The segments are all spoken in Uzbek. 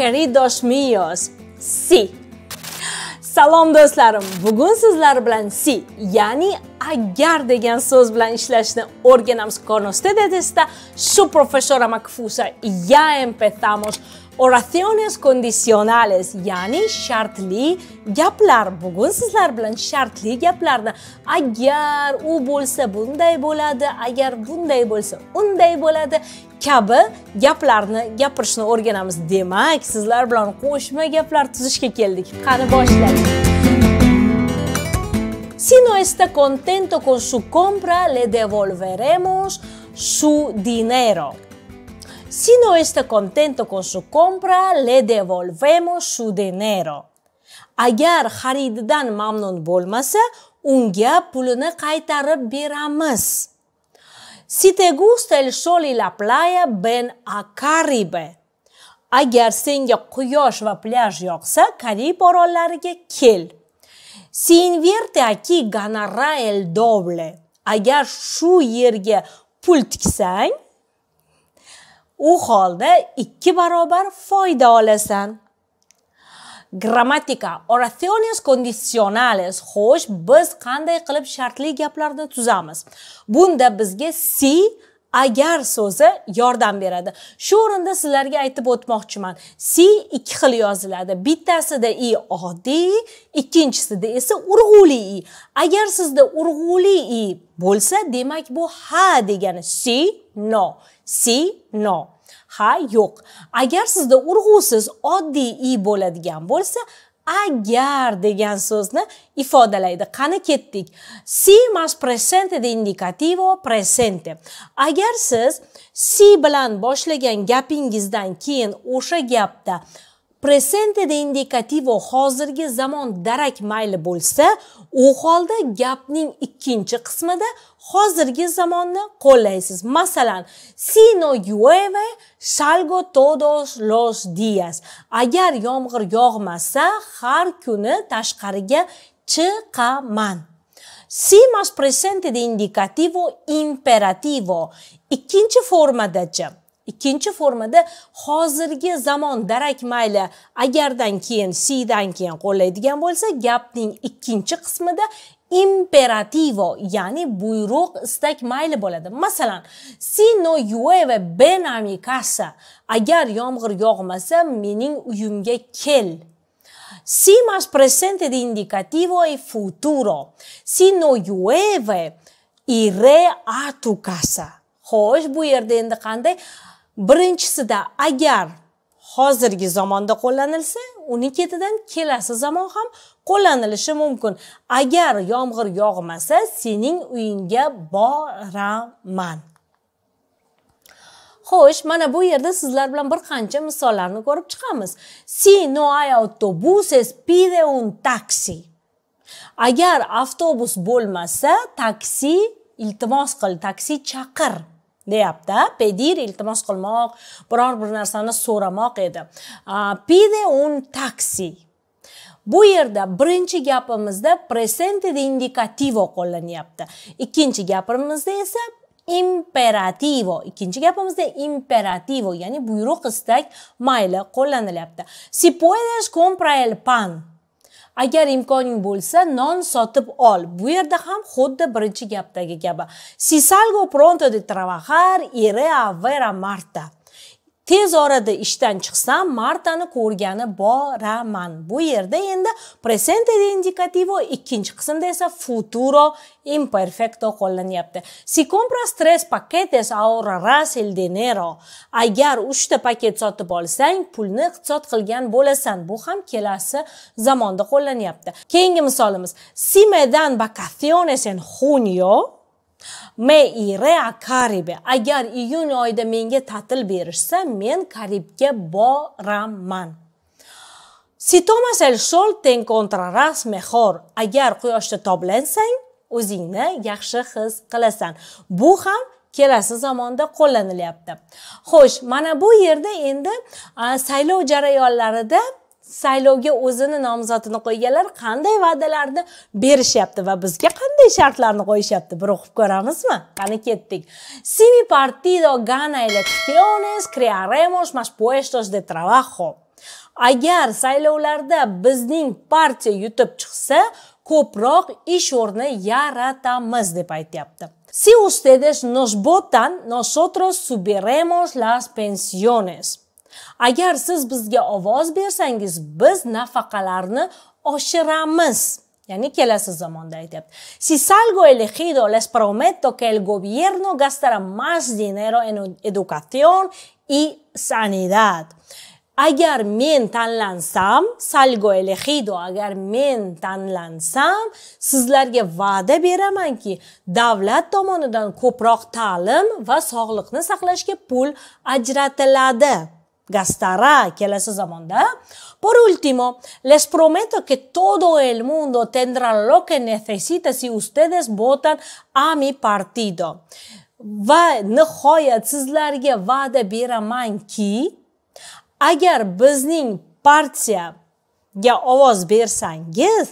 queridos míos. Sí. Salom do'stlarim. Bugun sizlar bilan si, ya'ni agar degan so'z bilan ishlashni o'rganamiz con ustedes está su profesora Macfusa ya empezamos Oraciones condicionales, ya'ni shartli gaplar. Bugun sizlar bilan shartli gaplarni agar u bo'lsa bunday bo'ladi, agar bunday bo'lsa unday bo'ladi kabi gaplarni gapirishni o'rganamiz. Demak, sizlar bilan qo'shma gaplar tuzishga keldik. Qani boshlaylik. Si no está contento con su compra, le devolveremos su dinero. Si no está contento con su compra, le devolvemos su dinero. Agar xariddan mamnun bo'lmasa, unga pulini qaytarib beramiz. Si te gusta el sol y la playa, ven a Caribe. Agar senga quyosh va plyaj yoqsa, Karib orollariga kel. Si invierte aquí ganará el doble. Agar shu yerga pul tiksang, u holda ikki barobar foyda olasan grammatika oraciones condicionales xo'sh biz qanday qilib shartli gaplarni tuzamiz bunda bizga si agar so'zi yordam beradi shu o'rinda sizlarga aytib o'tmoqchiman si ikki xil yoziladi bittasida i oddiy ikkinchisida esa urg'uli i agar sizda urg'uli i bo'lsa demak bu ha degani si no si no ha yo'q agar sizda urg'usiz oddiy i bo'ladigan bo'lsa agar degan so'zni ifodalaydi qani ketdik si mas presente de indicativo presente agar siz si bilan boshlagan gapingizdan keyin o'sha gapda presente de indikativo hozirgi zamon darak mayli bo'lsa u holda gapning ikkinchi qismida hozirgi zamonni qo'llaysiz masalan si no llueve salgo todos los días agar yomg'ir yog'masa har kuni tashqariga chiqaman Si mas presente de indicativo imperativo. Ikkinchi formadachi ikkinchi formada hozirgi zamon darak mayli agardan keyin sidan keyin qo'llaydigan bo'lsa gapning ikkinchi qismida imperativo ya'ni buyruq istak mayli bo'ladi masalan si no llueve ven a mi casa agar yomg'ir yog'masa mening uyimga kel si mas presente de indicativo e futuro si no llueve iré a tu casa xo'sh bu yerda endi qanday birinchisida agar hozirgi zamonda qo'llanilsa uni ketidan kelasi zamon ham qo'llanilishi mumkin agar yomg'ir yog'masa sening uyingga boraman xo'sh mana bu yerda sizlar bilan bir qancha misollarni ko'rib chiqamiz si no hay autobuses pide un taxi agar avtobus bo'lmasa taksi iltimos qil taksi chaqir deyapti pedir iltimos qilmoq biror bir narsani so'ramoq edi pide un taksi bu yerda birinchi gapimizda presente de indicativo qo'llanyapti ikkinchi gapimizda esa imperativo ikkinchi gapimizda imperativo ya'ni buyruq istak mayli qo'llanilyapti si puedes compra el pan agar imkoning bo'lsa non sotib ol bu yerda ham xuddi birinchi gapdagi kabi si salgo pronto de trabajar iré a ver a marta tez orada ishdan chiqsam martani ko'rgani boraman bu yerda endi presente indikativo ikkinchi qismda esa futuro imperfecto qo'llanyapti si compras tres paquetes ahorrarás el dinero agar uchta paket sotib olsang pulni iqtisod qilgan bo'lasan bu ham kelasi zamonda qo'llanyapti keyingi misolimiz si me dan vacaciones en junio meira karibi agar iyun oyida menga ta'til berishsa men karibga boraman si tomas el sol te encontrarás mejor agar quyoshda toblansang o'zingni yaxshi his qilasan bu ham kelasi zamonda qo'llanilyapti xo'sh mana bu yerda endi saylov jarayonlarida saylovga o'zini nomzodini qo'yganlar qanday va'dalarni berishyapti va bizga qanday shartlarni qo'yishyapti bir o'qib ko'ramizmi qani ketdik simi partido gana elecciones crearemos más puestos de trabajo agar saylovlarda bizning partiya yutib chiqsa ko'proq ish o'rni yaratamiz deb aytyapti si ustedes nos votan nosotros subiremos las pensiones agar siz bizga ovoz bersangiz biz nafaqalarni oshiramiz Yani kelasi zamonda aytyapti. Si salgo elegido, les prometo que el gobierno gastará más dinero en educación y sanidad. Agar men tanlansam, salgo elegido, agar men tanlansam, sizlarga va'da beramanki, davlat tomonidan ko'proq ta'lim va sog'liqni saqlashga pul ajratiladi. gastará aquel esa zamanda. Por último, les prometo que todo el mundo tendrá lo que necesita si ustedes votan a mi partido. va nihoyat sizlarga va'da beramanki agar bizning parcia, ga ovoz bersangiz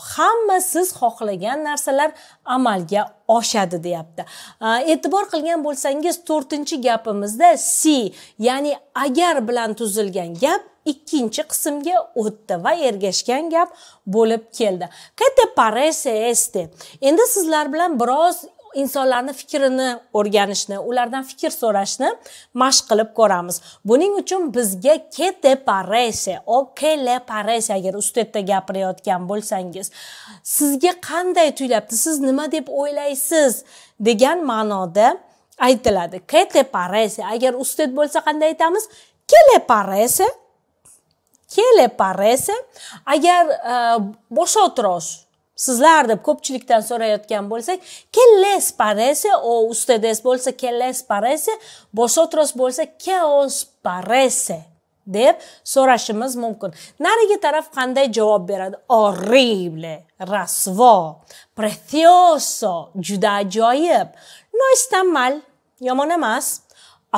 hamma siz xohlagan narsalar amalga oshadi deyapti e'tibor qilgan bo'lsangiz to'rtinchi gapimizda si ya'ni agar bilan tuzilgan gap ikkinchi qismga o'tdi va ergashgan gap bo'lib keldi que te parece este endi sizlar bilan biroz insonlarni fikrini o'rganishni ulardan fikr so'rashni mashq qilib ko'ramiz buning uchun bizga ke te parece o le agar ustedda gapirayotgan bo'lsangiz sizga qanday tuyulyapti siz nima deb o'ylaysiz degan ma'noda aytiladi que te agar usted bo'lsa qanday aytamiz kele le kele que le agar e, bosh o'tirish sizlar deb ko'pchilikdan so'rayotgan bo'lsak que les parece o ustedes bo'lsa que les parece vosotros bo'lsa que os parece deb so'rashimiz mumkin narigi taraf qanday javob beradi horrible rasvo precioso juda ajoyib no está mal yomon emas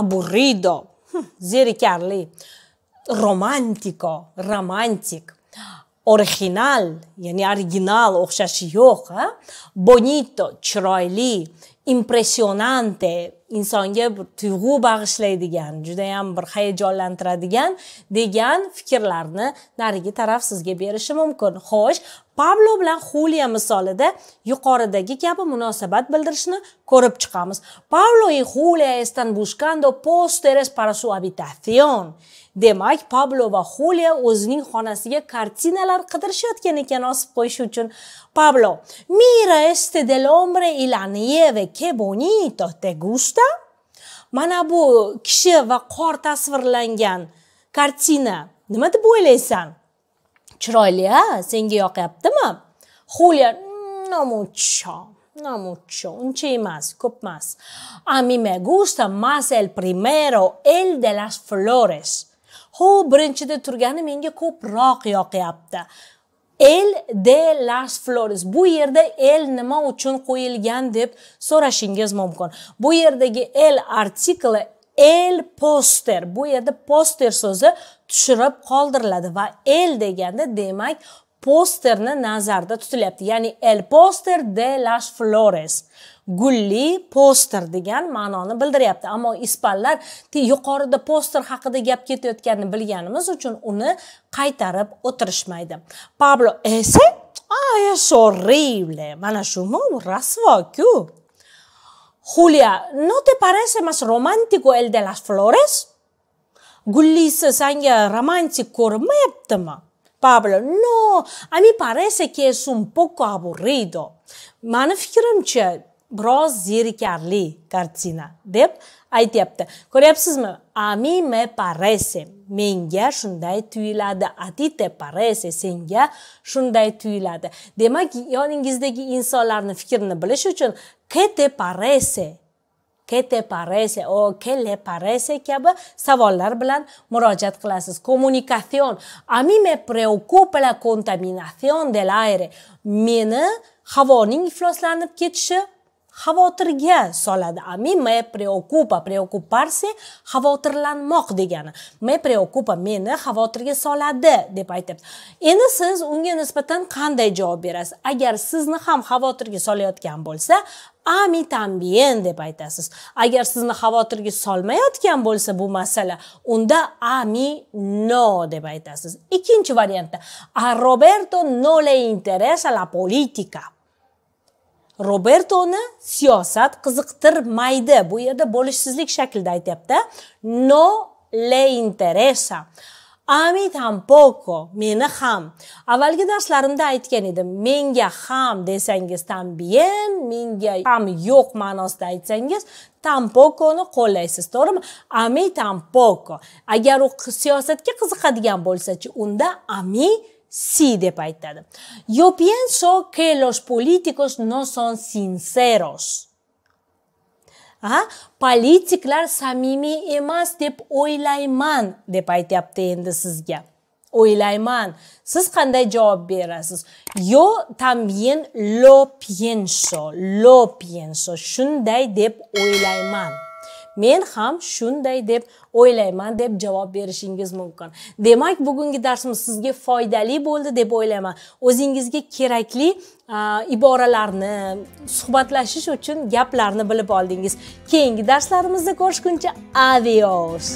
aburrido zerikarli romantiko romantik original ya'ni original yo, ¿ah? bonito chiroyli impresionante insonga bir tuyg'u bag'ishlaydigan judayam bir hayajonlantiradigan degan fikrlarni narigi taraf sizga berishi mumkin xo'sh pablo bilan xulia misolida yuqoridagi kabi munosabat bildirishni ko'rib chiqamiz pablo y julia están buscando pósteres para su habitación demak pablo va xulia o'zining xonasiga kartinalar qidirishayotgan ekan osib qo'yish uchun pablo mira este del hombre y la nieve que bonito te gusta mana bu kishi va qor tasvirlangan kartina nima deb o'ylaysan chiroyli a senga yoqyaptimi xulya nomucho nomucho uncha emas, ko'p emas. A mi me gusta mas el primero, el de las flores. Hu birinchida turgani menga ko'proq yoqyapti. el de las flores bu yerda el nima uchun qo'yilgan deb so'rashingiz mumkin bu yerdagi el artikli el poster bu yerda poster so'zi tushirib qoldiriladi va el deganda demak posterni nazarda tutilyapti ya'ni el poster de las flores gulli poster degan ma'noni bildiryapti ammo ispanlar yuqorida poster haqida gap ketayotganini bilganimiz uchun uni qaytarib o'tirishmaydi pablo ese eh, ay ah, es horrible mana shu rasvoku julia no te parece más romántico el de las flores gullisi sanga romantik ko'rinmayaptimi Pablo, no, a mí parece que es un poco aburrido. Mani fikrimcha, biroz zerikarli kartina deb aytyapti ko'ryapsizmi a mi me parece menga shunday tuyuladi a ti te parece senga shunday tuyuladi demak yoningizdagi insonlarning fikrini bilish uchun que te parece qué te parece o qué le parece kabi savollar bilan murojaat qilasiz kommunikatsion a mi me preocupa la contaminación del aire meni havoning ifloslanib ketishi xavotirga soladi a mi me preocupa preocuparse xavotirlanmoq degani me preocupa meni xavotirga soladi deb aytyapti endi siz unga nisbatan qanday javob berasiz agar sizni ham xavotirga solayotgan bo'lsa a mi deb aytasiz agar sizni xavotirga solmayotgan bo'lsa bu masala unda a mi no deb aytasiz ikkinchi variantda a roberto no le interesa la politika robertoni siyosat qiziqtirmaydi bu yerda bo'lishsizlik shaklida aytyapti no le interesa a mi tampoco meni ham avvalgi darslarimda aytgan edim menga ham desangiz también menga ham yo'q ma'nosida aytsangiz tampokoni qo'llaysiz to'g'rimi a mi tampoco agar u siyosatga qiziqadigan bo'lsachi unda a mi sí de Yo pienso que los políticos no son sinceros. А? Политиклар mimi emas deb o'ylayman deb aytyapti endi Yo también lo pienso, lo pienso. Shunday deb o'ylayman. men ham shunday deb o'ylayman deb javob berishingiz mumkin demak bugungi darsimiz sizga foydali bo'ldi deb o'ylayman o'zingizga kerakli iboralarni suhbatlashish uchun gaplarni bilib oldingiz keyingi darslarimizda ko'rishguncha adios